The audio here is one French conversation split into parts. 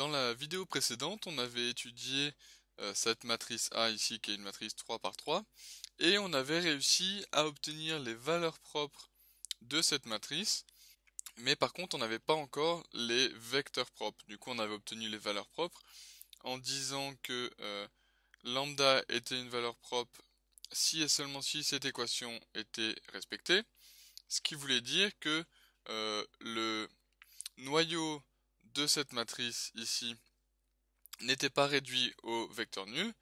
Dans la vidéo précédente, on avait étudié euh, cette matrice A ici, qui est une matrice 3 par 3, et on avait réussi à obtenir les valeurs propres de cette matrice, mais par contre, on n'avait pas encore les vecteurs propres. Du coup, on avait obtenu les valeurs propres en disant que euh, lambda était une valeur propre si et seulement si cette équation était respectée, ce qui voulait dire que euh, le noyau de cette matrice ici n'était pas réduit au vecteur nul.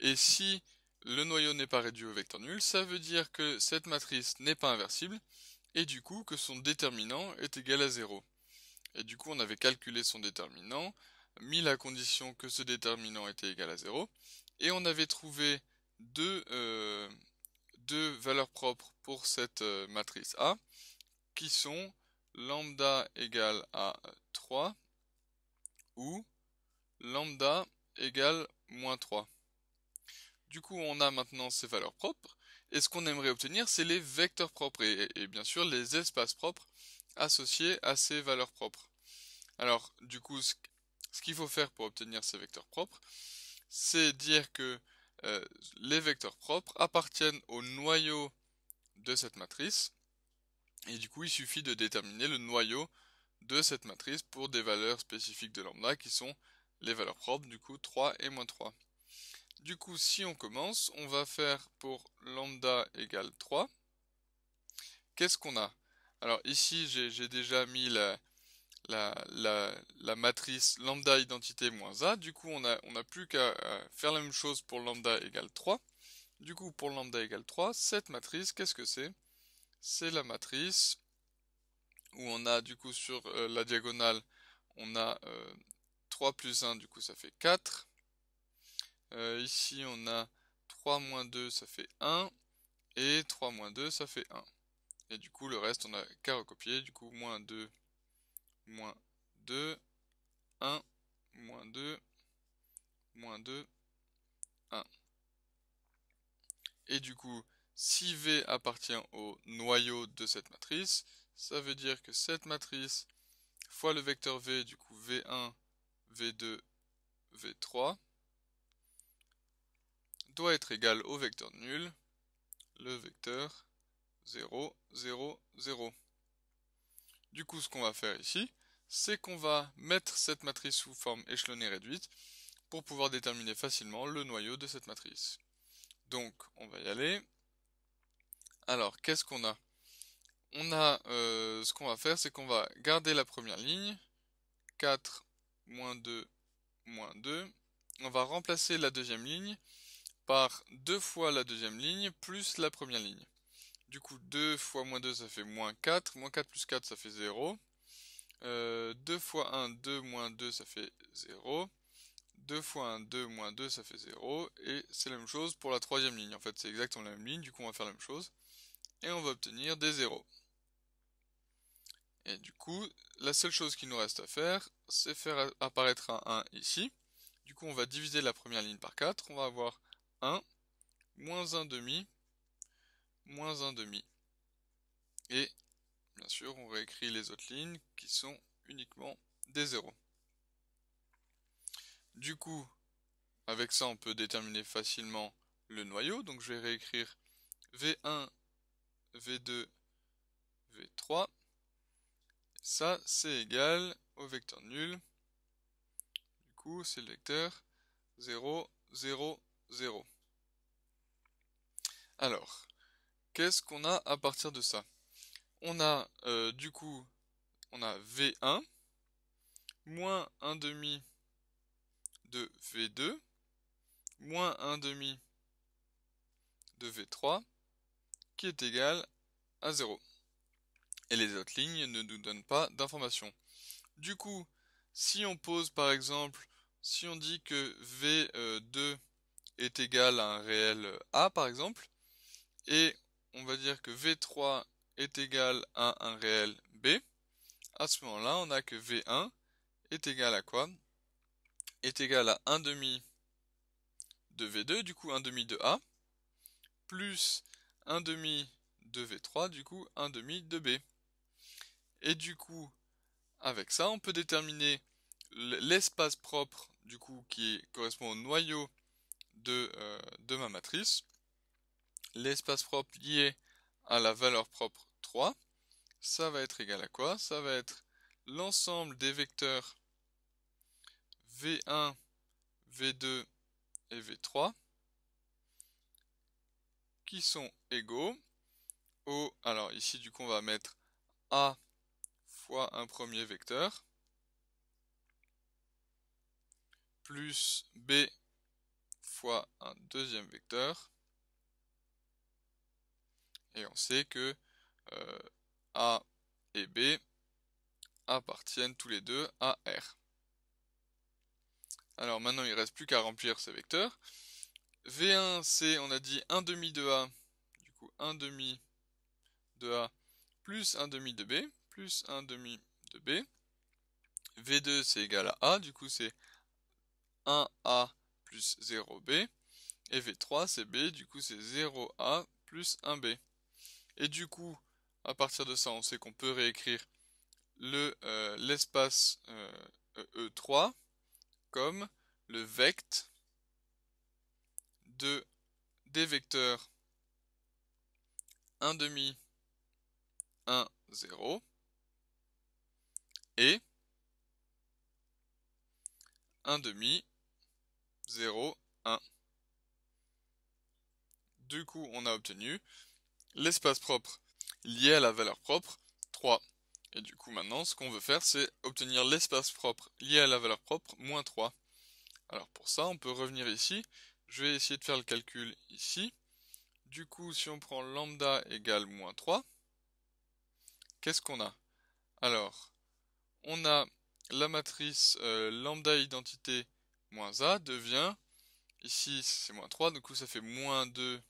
Et si le noyau n'est pas réduit au vecteur nul, ça veut dire que cette matrice n'est pas inversible et du coup que son déterminant est égal à 0. Et du coup on avait calculé son déterminant, mis la condition que ce déterminant était égal à 0 et on avait trouvé deux, euh, deux valeurs propres pour cette euh, matrice A qui sont lambda égale à 3 ou lambda égale moins 3. Du coup, on a maintenant ces valeurs propres, et ce qu'on aimerait obtenir, c'est les vecteurs propres, et, bien sûr les espaces propres associés à ces valeurs propres. Alors, du coup, ce, qu'il faut faire pour obtenir ces vecteurs propres, c'est dire que euh, les vecteurs propres appartiennent au noyau de cette matrice, et du coup, il suffit de déterminer le noyau de cette matrice pour des valeurs spécifiques de lambda qui sont les valeurs propres, du coup 3 et moins 3. Du coup, si on commence, on va faire pour lambda égale 3. Qu'est-ce qu'on a Alors ici, j'ai déjà mis la, matrice lambda identité moins a. Du coup, on n'a on plus qu'à faire la même chose pour lambda égale 3. Du coup, pour lambda égale 3, cette matrice, qu'est-ce que c'est C'est la matrice où on a du coup sur euh, la diagonale, on a 3 euh, plus 1, du coup ça fait 4. Euh, ici on a 3 moins 2, ça fait 1. Et 3 moins 2, ça fait 1. Et du coup le reste, on n'a qu'à recopier. Du coup, moins 2, moins 2, 1, moins 2, moins 2, 1. Et du coup, si V appartient au noyau de cette matrice, ça veut dire que cette matrice fois le vecteur V, du coup V1, V2, V3, doit être égale au vecteur nul, le vecteur 0, 0, 0. Du coup, ce qu'on va faire ici, c'est qu'on va mettre cette matrice sous forme échelonnée réduite pour pouvoir déterminer facilement le noyau de cette matrice. Donc, on va y aller. Alors, qu'est-ce qu'on a on a euh, ce qu'on va faire, c'est qu'on va garder la première ligne. 4, moins 2, moins 2. On va remplacer la deuxième ligne par 2 fois la deuxième ligne plus la première ligne. Du coup, 2 fois moins 2, ça fait moins 4. Moins 4 plus 4, ça fait 0. 2 euh, fois 1, 2 moins 2, ça fait 0. 2 fois 1, 2 moins 2, ça fait 0. Et c'est la même chose pour la troisième ligne. En fait, c'est exactement la même ligne, du coup on va faire la même chose. Et on va obtenir des 0. Et du coup, la seule chose qu'il nous reste à faire, c'est faire apparaître un 1 ici. Du coup, on va diviser la première ligne par 4. On va avoir 1, moins 1 demi, moins 1 demi. Et, bien sûr, on réécrit les autres lignes qui sont uniquement des zéros. Du coup, avec ça, on peut déterminer facilement le noyau. Donc, je vais réécrire V1, V2, V3 ça c'est égal au vecteur nul. Du coup, c'est le vecteur 0, 0, 0. Alors, qu'est-ce qu'on a à partir de ça On a euh, du coup, on a V1 moins 1 demi de V2 moins 1 demi de V3 qui est égal à 0 et les autres lignes ne nous donnent pas d'informations. Du coup, si on pose par exemple, si on dit que V2 euh, est égal à un réel euh, A par exemple, et on va dire que V3 est égal à un réel B, à ce moment-là, on a que V1 est égal à quoi Est égal à 1 demi de V2, du coup 1 demi de A, plus 1 demi de V3, du coup 1 demi de B. Et du coup, avec ça, on peut déterminer l'espace propre, du coup, qui correspond au noyau de, euh, de ma matrice, l'espace propre lié à la valeur propre 3, ça va être égal à quoi Ça va être l'ensemble des vecteurs V1, V2 et V3 qui sont égaux au, alors ici du coup on va mettre A fois un premier vecteur, plus b fois un deuxième vecteur, et on sait que euh, a et b appartiennent tous les deux à R. Alors maintenant, il ne reste plus qu'à remplir ce vecteur. V1, c'est, on a dit, 1 demi de A, du coup 1 demi de A plus 1 demi de B, plus 1 demi de B. V2 c'est égal à A, du coup c'est 1A plus 0B. Et V3 c'est B, du coup c'est 0A plus 1B. Et du coup, à partir de ça, on sait qu'on peut réécrire euh, l'espace le, euh, E3 comme le vect de des vecteurs 1 demi 1 0 et 1 demi 0 1. Du coup, on a obtenu l'espace propre lié à la valeur propre 3. Et du coup, maintenant, ce qu'on veut faire, c'est obtenir l'espace propre lié à la valeur propre moins 3. Alors pour ça, on peut revenir ici. Je vais essayer de faire le calcul ici. Du coup, si on prend lambda égale moins 3, qu'est-ce qu'on a Alors, on a la matrice euh, lambda identité moins A devient, ici c'est moins 3, du coup ça fait moins 2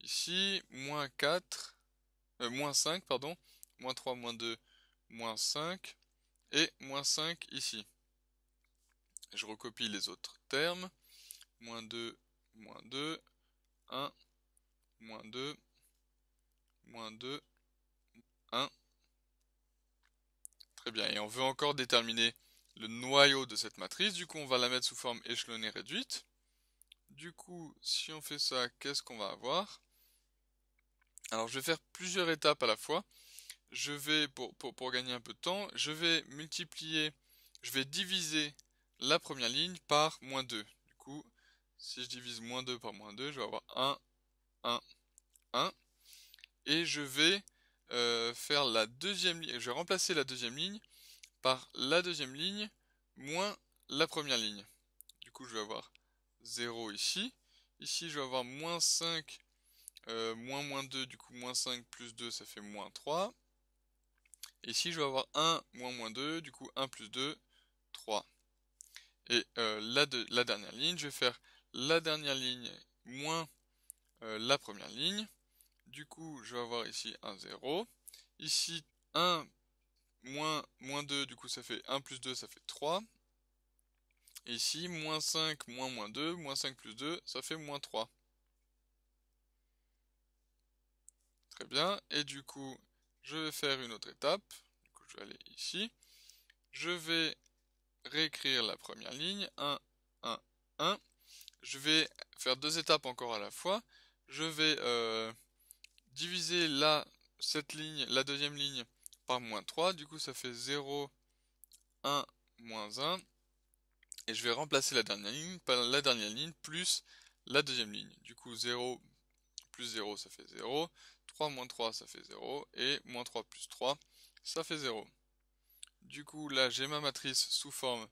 ici, moins 4, euh, moins 5, pardon, moins 3, moins 2, moins 5, et moins 5 ici. Je recopie les autres termes, moins 2, moins 2, 1, moins 2, moins 2, 1, Très bien, et on veut encore déterminer le noyau de cette matrice, du coup on va la mettre sous forme échelonnée réduite. Du coup, si on fait ça, qu'est-ce qu'on va avoir Alors je vais faire plusieurs étapes à la fois. Je vais, pour, pour, gagner un peu de temps, je vais multiplier, je vais diviser la première ligne par moins 2. Du coup, si je divise moins 2 par moins 2, je vais avoir 1, 1, 1. Et je vais euh, faire la deuxième ligne. Je vais remplacer la deuxième ligne par la deuxième ligne moins la première ligne. Du coup, je vais avoir 0 ici. Ici, je vais avoir moins 5, euh, moins moins 2, du coup, moins 5 plus 2, ça fait moins 3. Et ici, je vais avoir 1, moins moins 2, du coup, 1 plus 2, 3. Et euh, la, la dernière ligne, je vais faire la dernière ligne moins la première ligne. Du coup, je vais avoir ici un 0. Ici, 1 moins, moins 2, du coup ça fait 1 plus 2, ça fait 3. ici, moins 5, moins moins 2, moins 5 plus 2, ça fait moins 3. Très bien, et du coup, je vais faire une autre étape. Du coup, je vais aller ici. Je vais réécrire la première ligne, 1, 1, 1. Je vais faire deux étapes encore à la fois. Je vais... Euh, diviser la, cette ligne, la deuxième ligne, par moins 3. Du coup, ça fait 0, 1, moins 1. Et je vais remplacer la dernière ligne par la dernière ligne plus la deuxième ligne. Du coup, 0 plus 0, ça fait 0. 3 moins 3, ça fait 0. Et moins 3 plus 3, ça fait 0. Du coup, là, j'ai ma matrice sous forme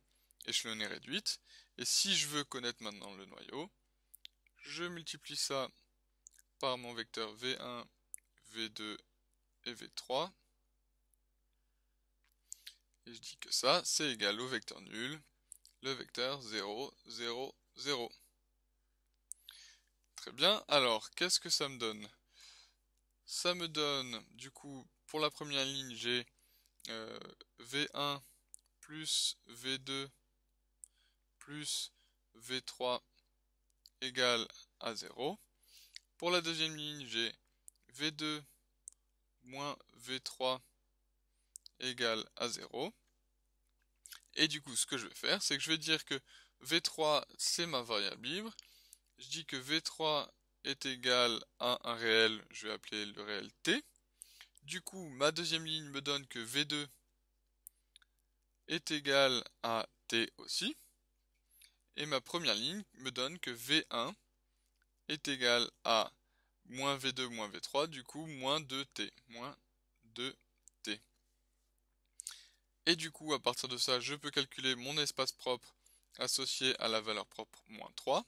échelonnée réduite. Et si je veux connaître maintenant le noyau, je multiplie ça par mon vecteur V1, V2 et V3. Et je dis que ça, c'est égal au vecteur nul, le vecteur 0, 0, 0. Très bien, alors qu'est-ce que ça me donne Ça me donne, du coup, pour la première ligne, j'ai euh, V1 plus V2 plus V3 égal à 0. Pour la deuxième ligne, j'ai V2 moins V3 égale à 0. Et du coup, ce que je vais faire, c'est que je vais dire que V3, c'est ma variable libre. Je dis que V3 est égal à un réel, je vais appeler le réel T. Du coup, ma deuxième ligne me donne que V2 est égal à T aussi. Et ma première ligne me donne que V1 est égal à moins V2 moins V3, du coup moins 2T, moins 2T. Et du coup, à partir de ça, je peux calculer mon espace propre associé à la valeur propre moins 3.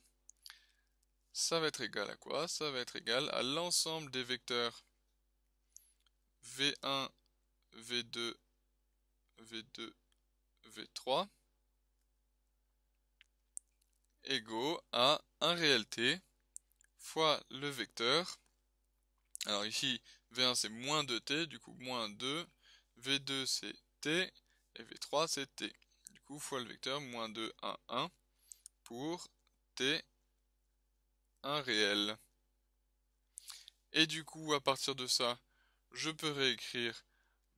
Ça va être égal à quoi Ça va être égal à l'ensemble des vecteurs V1, V2, V2, V3 égaux à un réel T fois le vecteur. Alors ici, V1 c'est moins 2t, du coup moins 2, V2 c'est t, et V3 c'est t. Du coup, fois le vecteur, moins 2, 1, 1, pour t, 1 réel. Et du coup, à partir de ça, je peux réécrire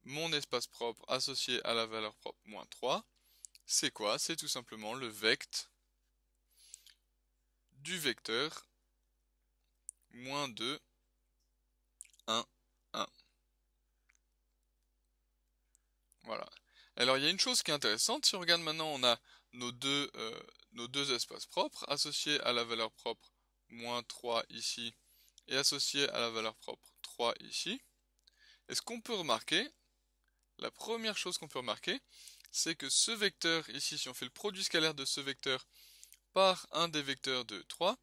mon espace propre associé à la valeur propre moins 3. C'est quoi C'est tout simplement le vect du vecteur moins 2, 1, 1. Voilà. Alors il y a une chose qui est intéressante, si on regarde maintenant, on a nos deux, euh, nos deux espaces propres associés à la valeur propre moins 3 ici et associés à la valeur propre 3 ici. Et ce qu'on peut remarquer, la première chose qu'on peut remarquer, c'est que ce vecteur ici, si on fait le produit scalaire de ce vecteur par un des vecteurs de 3,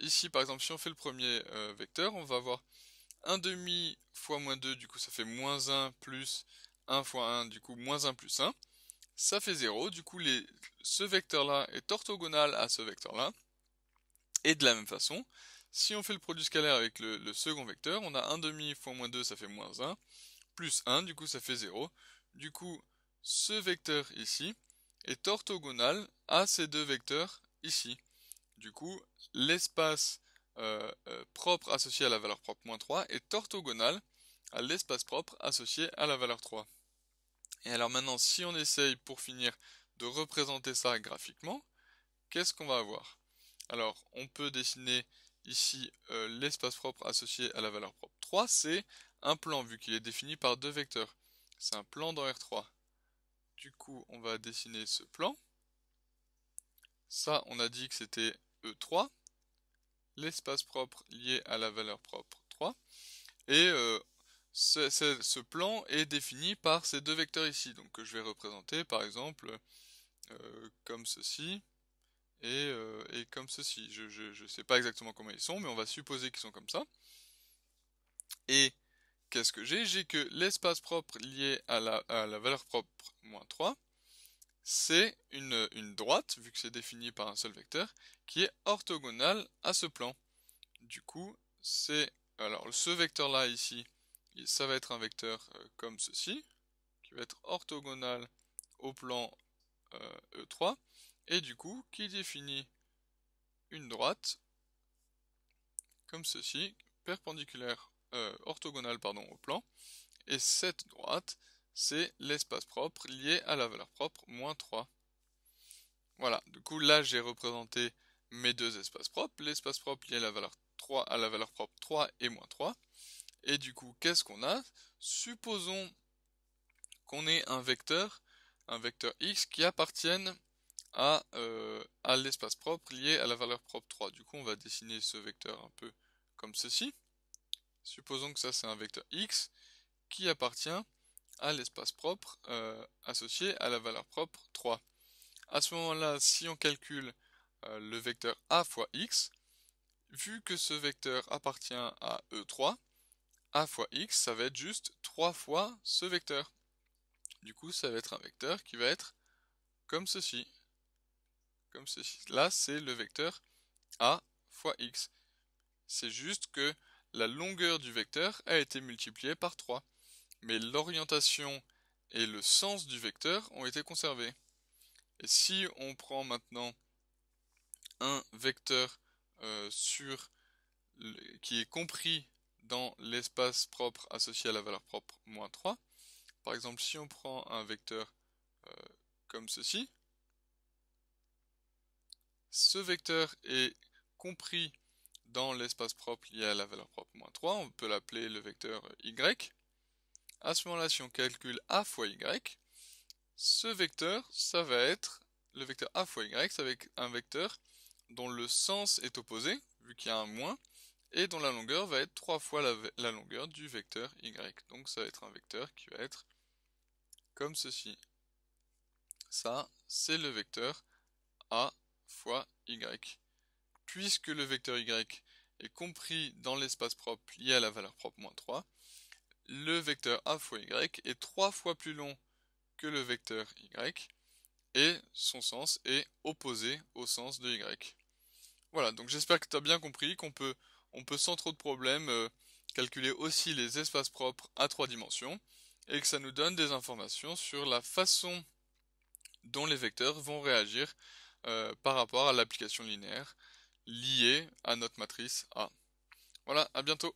Ici, par exemple, si on fait le premier euh, vecteur, on va avoir 1 demi fois moins 2, du coup ça fait moins 1 plus 1 fois 1, du coup moins 1 plus 1. Ça fait 0, du coup ce vecteur-là est orthogonal à ce vecteur-là. Et de la même façon, si on fait le produit scalaire avec le, le second vecteur, on a 1 demi fois moins 2, ça fait moins 1, plus 1, du coup ça fait 0. Du coup, ce vecteur ici est orthogonal à ces deux vecteurs ici. Du coup, l'espace euh, euh, propre associé à la valeur propre moins 3 est orthogonal à l'espace propre associé à la valeur 3. Et alors maintenant, si on essaye pour finir de représenter ça graphiquement, qu'est-ce qu'on va avoir Alors, on peut dessiner ici euh, l'espace propre associé à la valeur propre 3, c'est un plan vu qu'il est défini par deux vecteurs. C'est un plan dans R3. Du coup, on va dessiner ce plan. Ça, on a dit que c'était E3, l'espace propre lié à la valeur propre 3, et euh, ce, plan est défini par ces deux vecteurs ici, donc que je vais représenter par exemple euh, comme ceci euh, et, comme ceci. Je ne sais pas exactement comment ils sont, mais on va supposer qu'ils sont comme ça. Et qu'est-ce que j'ai J'ai que l'espace propre lié à la valeur propre moins 3 c'est une, droite, vu que c'est défini par un seul vecteur, qui est orthogonale à ce plan. Du coup, c'est... Alors, ce vecteur-là, ici, ça va être un vecteur euh, comme ceci, qui va être orthogonal au plan E3, euh, e et du coup, qui définit une droite comme ceci, perpendiculaire, euh, orthogonale pardon, au plan, et cette droite, c'est l'espace propre lié à la valeur propre moins 3. Voilà, du coup là j'ai représenté mes deux espaces propres, l'espace propre lié à la valeur 3 à la valeur propre 3 et moins 3. Et du coup, qu'est-ce qu'on a Supposons qu'on ait un vecteur, un vecteur x qui appartienne à, euh, à l'espace propre lié à la valeur propre 3. Du coup, on va dessiner ce vecteur un peu comme ceci. Supposons que ça c'est un vecteur x qui appartient à l'espace propre euh, associé à la valeur propre 3. À ce moment-là, si on calcule euh, le vecteur a fois x, vu que ce vecteur appartient à E3, a fois x, ça va être juste 3 fois ce vecteur. Du coup, ça va être un vecteur qui va être comme ceci. Comme ceci. Là, c'est le vecteur a fois x. C'est juste que la longueur du vecteur a été multipliée par 3 mais l'orientation et le sens du vecteur ont été conservés. Et si on prend maintenant un vecteur euh, qui est compris dans l'espace propre associé à la valeur propre moins 3, par exemple si on prend un vecteur euh, comme ceci, ce vecteur est compris dans l'espace propre lié à la valeur propre moins 3, on peut l'appeler le vecteur y, à ce moment-là, si on calcule a fois y, ce vecteur, ça va être le vecteur a fois y, avec un vecteur dont le sens est opposé, vu qu'il y a un moins, et dont la longueur va être 3 fois la, longueur du vecteur y. Donc ça va être un vecteur qui va être comme ceci. Ça, c'est le vecteur a fois y. Puisque le vecteur y est compris dans l'espace propre lié à la valeur propre moins 3, le vecteur a fois y est trois fois plus long que le vecteur y et son sens est opposé au sens de y. Voilà, donc j'espère que tu as bien compris qu'on peut, on peut sans trop de problèmes euh, calculer aussi les espaces propres à trois dimensions et que ça nous donne des informations sur la façon dont les vecteurs vont réagir euh, par rapport à l'application linéaire liée à notre matrice A. Voilà, à bientôt